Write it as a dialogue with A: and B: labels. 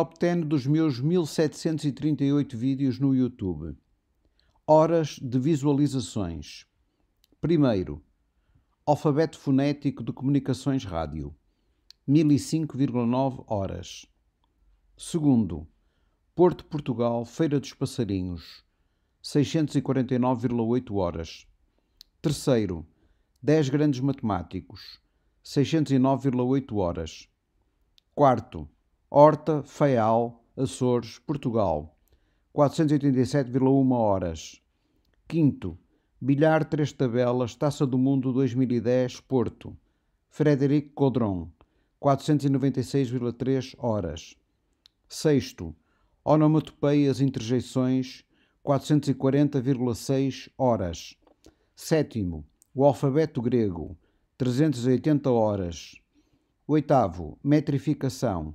A: Top 10 dos meus 1738 vídeos no YouTube. Horas de visualizações. Primeiro, alfabeto fonético de comunicações rádio. 1005,9 horas. Segundo, Porto Portugal, Feira dos Passarinhos. 649,8 horas. Terceiro, 10 grandes matemáticos. 609,8 horas. Quarto, Horta, Faial, Açores, Portugal, 487,1 horas. Quinto, Bilhar Três Tabelas, Taça do Mundo 2010, Porto, Frederico Codron, 496,3 horas. Sexto, Onomatopeias Interjeições, 440,6 horas. Sétimo, o alfabeto grego, 380 horas. Oitavo, metrificação,